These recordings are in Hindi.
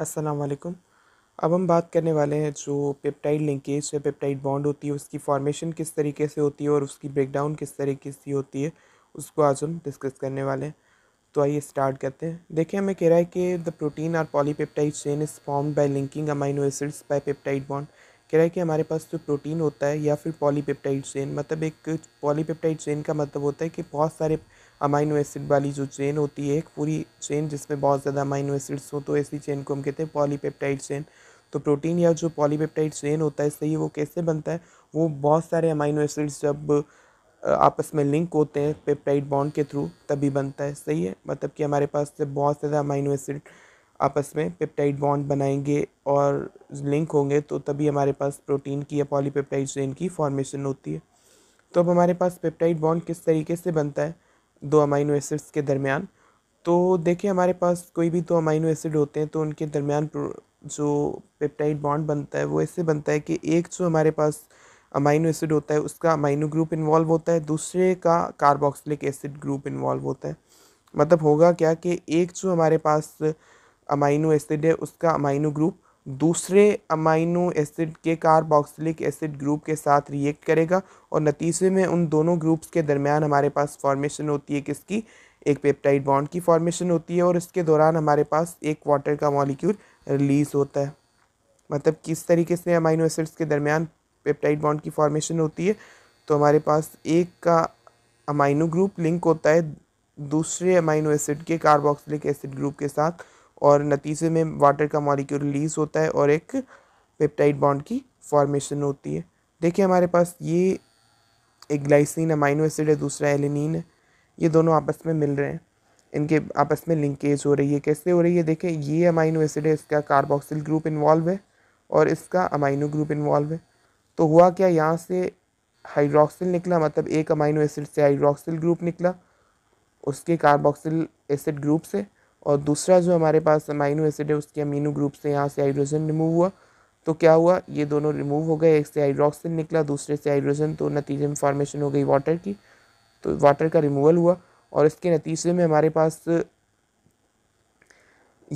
असलकुम अब हम बात करने वाले हैं जो पेप्टाइड लिंकेज या पेप्टाइड बॉन्ड होती है उसकी फॉर्मेशन किस तरीके से होती है और उसकी ब्रेकडाउन किस तरीके से होती है उसको आज हम डिस्कस करने वाले हैं तो आइए स्टार्ट करते हैं देखिए हमें कह रहा है कि the protein or polypeptide chain is form by linking amino acids by peptide bond कह रहा है कि हमारे पास जो प्रोटीन होता है या फिर पॉलीपेप्टाइड चेन मतलब एक पॉलीपेप्टाइड चेन का मतलब होता है कि बहुत सारे अमाइनो एसिड वाली जो चेन होती है एक पूरी चेन जिसमें बहुत ज़्यादा अमाइनो एसिड्स हो तो ऐसी चेन को हम कहते हैं पॉलीपेप्टाइड चेन तो प्रोटीन या जो पॉलीपेप्टाइड चेन होता है सही वो कैसे बनता है वो बहुत सारे अमाइनो एसिड्स जब आपस में लिंक होते हैं पेप्टाइड बॉन्ड के थ्रू तभी बनता है सही है मतलब कि हमारे पास जब बहुत ज़्यादा अमाइनो एसिड आपस में पेप्टाइड बॉन्ड बनाएंगे और लिंक होंगे तो तभी हमारे पास प्रोटीन की या पॉलीपेप्टाइड चेन की फॉर्मेशन होती है तो अब हमारे पास पेप्टाइड बॉन्ड किस तरीके से बनता है दो अमाइनो एसिड्स के दरमियान तो देखिए हमारे पास कोई भी दो अमाइनो एसिड होते हैं तो उनके दरमियान जो पेप्टाइड बॉन्ड बनता है वो ऐसे बनता है कि एक जो हमारे पास अमाइनो एसिड होता है उसका अमाइनो ग्रुप इन्वॉल्व होता है दूसरे का कार्बोक्सिलिक एसिड ग्रुप इन्वॉल्व होता है मतलब होगा क्या कि एक जो हमारे पास अमाइनो एसिड है उसका अमाइनो ग्रुप दूसरे अमाइनो एसिड के कार्बोक्सिलिक एसिड ग्रुप के साथ रिएक्ट करेगा और नतीजे में उन दोनों ग्रुप्स के दरमियान हमारे पास फॉर्मेशन होती है किसकी एक पेप्टाइड बॉन्ड की फॉर्मेशन होती है और इसके दौरान हमारे पास एक वाटर का मॉलिक्यूल रिलीज़ होता है मतलब किस तरीके से अमाइनो एसिड्स के दरमियान पेप्टाइड बॉन्ड की फॉर्मेशन होती है तो हमारे पास एक का अमाइनो ग्रुप लिंक होता है दूसरे अमाइनो एसिड के कार्बोक्सिलिक एसिड ग्रुप के साथ और नतीजे में वाटर का मॉलिक्यूल रिलीज़ होता है और एक पेप्टाइड बॉन्ड की फॉर्मेशन होती है देखिए हमारे पास ये एक ग्लाइसिन अमाइनो एसिड है दूसरा एलिनिन है ये दोनों आपस में मिल रहे हैं इनके आपस में लिंकेज हो रही है कैसे हो रही है देखें ये अमाइनो एसिड है इसका कार्बोक्सिल ग्रुप इन्वॉल्व है और इसका अमाइनो ग्रुप इन्वॉल्व है तो हुआ क्या यहाँ से हाइड्रोक्सिल निकला मतलब एक अमाइनो एसिड से हाइड्रोक्सिल ग्रुप निकला उसके कार्बोक्सिल एसिड ग्रुप से और दूसरा जो हमारे पास अमाइनो एसिड है उसके अमीनो ग्रुप से यहाँ से हाइड्रोजन रिमूव हुआ तो क्या हुआ ये दोनों रिमूव हो गए एक से हाइड्रोक्सिन निकला दूसरे से हाइड्रोजन तो नतीजे में फॉर्मेशन हो गई वाटर की तो वाटर का रिमूवल हुआ और इसके नतीजे में हमारे पास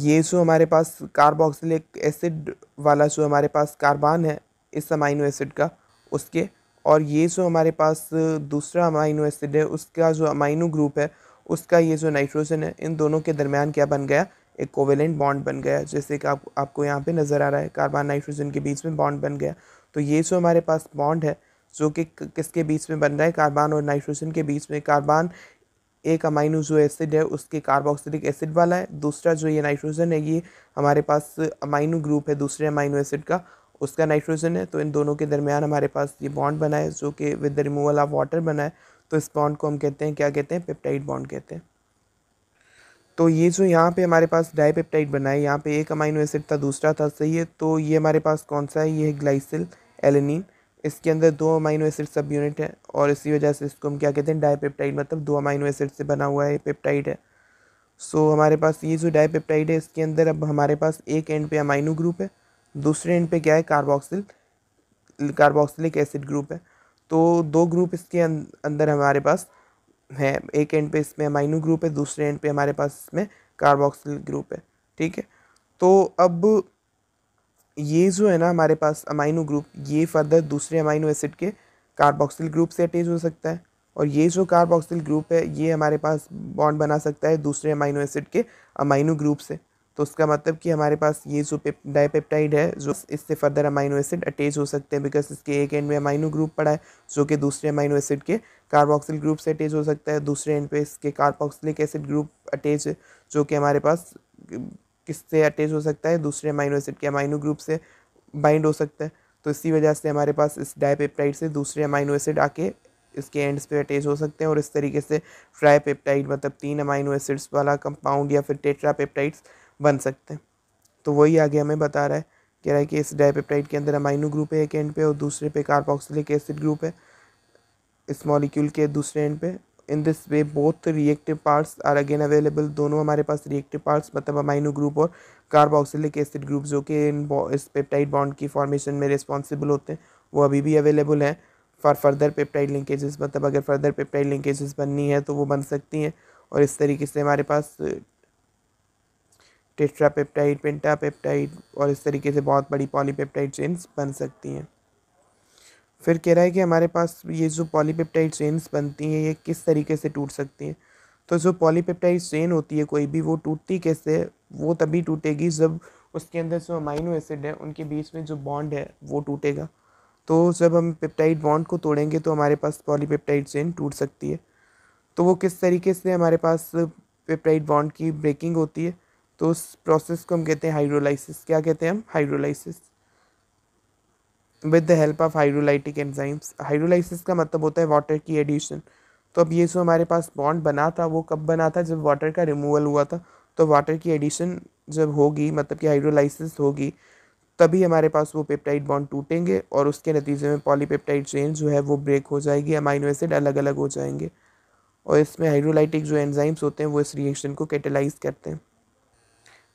ये जो हमारे पास कार्बोक्सिलिक एसिड वाला जो हमारे पास कार्बान है इस अमाइनो एसिड का उसके और ये जो हमारे पास दूसरा अमाइनो एसिड है उसका जो अमाइनो ग्रुप है उसका ये जो नाइट्रोजन है इन दोनों के दरमियान क्या बन गया एक कोवेलेंट बॉन्ड बन गया जैसे कि आप, आपको यहाँ पे नज़र आ रहा है कार्बन नाइट्रोजन के बीच में बॉन्ड बन गया तो ये जो हमारे पास बॉन्ड है जो कि किसके बीच में बन रहा है कार्बन और नाइट्रोजन के बीच में कार्बन एक अमाइनो जो एसिड है उसके कार्बोक्सिलिक एसिड वाला है दूसरा जो ये नाइट्रोजन है ये हमारे पास अमाइनो ग्रुप है दूसरे अमाइनो एसिड का उसका नाइट्रोजन है तो इन दोनों के दरमियान हमारे पास ये बॉन्ड बना है जो कि with the removal of water बना है तो इस बॉन्ड को हम कहते हैं क्या कहते हैं पेप्टाइड बॉन्ड कहते हैं तो ये जो यहाँ पे हमारे पास डाईपेप्टाइड बना है यहाँ पे एक अमाइनो एसिड था दूसरा था सही है तो ये हमारे पास कौन सा है ये है ग्लाइसिल एलिनिन इसके अंदर दो अमाइनो एसिड सब यूनिट है और इसी वजह से इसको हम क्या कहते हैं डाईपेप्टाइड मतलब दो अमाइनो एसिड से बना हुआ है पेप्टाइड है सो हमारे पास ये जो डाईपेप्टाइड है इसके अंदर अब हमारे पास एक एंड पे अमाइनो ग्रुप है दूसरे एंड पे क्या है कार्बोक्सिल कार्बोक्सिलिक एसिड ग्रुप है तो दो ग्रुप इसके अं-, अंदर हमारे पास है एक एंड पे इसमें अमाइनो ग्रुप है दूसरे एंड पे हमारे पास इसमें कार्बोक्सिल ग्रुप है ठीक है तो अब ये जो है ना हमारे पास अमाइनो ग्रुप ये फर्दर दूसरे अमाइनो एसिड के कार्बोक्सिल ग्रुप से अटैच हो सकता है और ये जो कार्बोक्सिल ग्रुप है ये हमारे पास बॉन्ड बना सकता है दूसरे अमाइनो एसिड के अमाइनो ग्रुप से तो उसका मतलब कि हमारे पास ये जो डाइपेप्टाइड है जो इससे फर्दर अमाइनो एसिड अटैच हो सकते हैं बिकॉज इसके एक एंड में अमाइनो ग्रुप पड़ा है जो कि दूसरे अमाइनो एसिड के कार्बोक्सिल ग्रुप से अटैच हो सकता है दूसरे एंड पे इसके कार्बोक्सिलिक एसिड ग्रुप अटैच जो कि हमारे पास किससे अटैच हो सकता है दूसरे अमाइनो एसिड के अमाइनो ग्रुप से बाइंड हो सकता है तो इसी वजह से हमारे पास इस डाइपेप्टाइड से दूसरे अमाइनो एसिड आके इसके एंड्स पे अटैच हो सकते हैं और इस तरीके से पेप्टाइड मतलब तीन अमाइनो एसिड्स वाला कंपाउंड या फिर टेट्रापेप्टाइड्स बन सकते हैं तो वही आगे हमें बता रहा है कह रहा है कि इस डायपेप्टाइड के अंदर अमाइनो ग्रुप है एक एंड पे और दूसरे पे कार्बोक्सिलिक एसिड ग्रुप है इस मॉलिक्यूल के दूसरे एंड पे in this way both reactive parts are again available दोनों हमारे पास रिएक्टिव पार्ट्स मतलब अमाइनो ग्रुप और कार्बोक्सिलिक एसिड ग्रुप जो कि इन इस पेप्टाइड बॉन्ड की फॉर्मेशन में रिस्पॉन्सिबल होते हैं वो अभी भी अवेलेबल हैं फॉर फर्दर पेप्टाइड लिंकेजेस मतलब अगर फर्दर पेप्टाइड लिंकेजेस बननी है तो वो बन सकती हैं और इस तरीके से हमारे पास टेट्रा पेंटापेप्टाइड पेंटा और इस तरीके से बहुत बड़ी पॉलीपेप्टाइड चेन्स बन सकती हैं फिर कह रहा है कि हमारे पास ये जो पॉलीपेप्टाइड चेन्स बनती हैं ये किस तरीके से टूट सकती हैं तो जो पॉलीपेप्टाइड चेन होती है कोई भी वो टूटती कैसे वो तभी टूटेगी जब उसके अंदर जो अमाइनो एसिड है उनके बीच में जो बॉन्ड है वो टूटेगा तो जब हम पेप्टाइड बॉन्ड को तोड़ेंगे तो हमारे पास पॉलीपेप्टाइड चेन टूट सकती है तो वो किस तरीके से हमारे पास पेप्टाइड बॉन्ड की ब्रेकिंग होती है तो उस प्रोसेस को हम कहते हैं हाइड्रोलाइसिस क्या कहते हैं हम hydrolysis with the help of hydrolytic enzymes hydrolysis का मतलब होता है वाटर की एडिशन तो अब ये जो हमारे पास बॉन्ड बना था वो कब बना था जब वाटर का रिमूवल हुआ था तो वाटर की एडिशन जब होगी मतलब कि हाइड्रोलाइसिस होगी तभी हमारे पास वो पेप्टाइड बॉन्ड टूटेंगे और उसके नतीजे में पॉलीपेप्टाइड चेन जो है वो ब्रेक हो जाएगी अमाइनो एसिड अलग अलग हो जाएंगे और इसमें हाइड्रोलाइटिक जो एंजाइम्स होते हैं वो इस रिएक्शन को कैटेलाइज करते हैं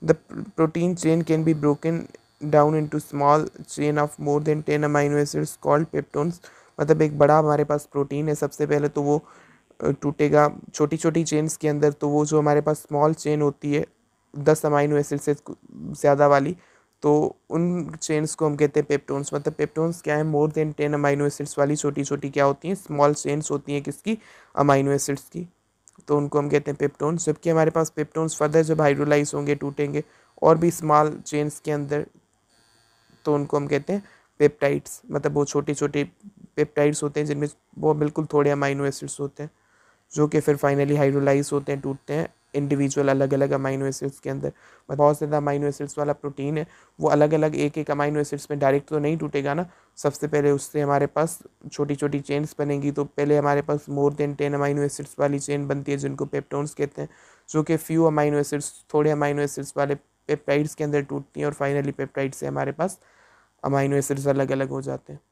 The protein chain can be broken down into small chain of more than ten amino acids called peptones मतलब एक बड़ा हमारे पास प्रोटीन है सबसे पहले तो वो टूटेगा छोटी छोटी चेन्स के अंदर तो वो जो हमारे पास स्मॉल चेन होती है दस अमाइनो एसिड से ज़्यादा वाली तो उन चेन्स को हम कहते हैं पेप्टोन्स मतलब पेप्टोन्स क्या है more than ten amino acids वाली छोटी छोटी क्या होती हैं स्मॉल चेन्स होती हैं किसकी अमाइनो एसिड्स की तो उनको हम कहते हैं पेप्टोन्स जबकि हमारे पास पेप्टोन्स फर्दर जब हाइड्रोलाइज होंगे टूटेंगे और भी स्मॉल चेन्स के अंदर तो उनको हम कहते हैं पेप्टाइड्स मतलब वो छोटे छोटे पेप्टाइड्स होते हैं जिनमें वो बिल्कुल थोड़े अमाइनो एसिड्स होते हैं जो कि फिर फाइनली हाइड्रोलाइज होते हैं टूटते हैं इंडिविजुअल अलग अलग अमाइनो एसिड्स के अंदर मतलब बहुत ज़्यादा अमाइनो एसिड्स वाला प्रोटीन है वो अलग अलग एक एक अमाइनो एसिड्स में डायरेक्ट तो नहीं टूटेगा ना सबसे पहले उससे हमारे पास छोटी छोटी चेन्स बनेंगी तो पहले हमारे पास more than ten amino acids वाली चेन बनती है जिनको पेप्टोन्स कहते हैं जो कि फ्यू अमाइनो एसिड्स थोड़े अमाइनो एसिड्स वाले पेप्टाइड्स के अंदर टूटती हैं और फाइनली पेप्टाइड से हमारे पास अमाइनो एसिड्स अलग अलग हो जाते हैं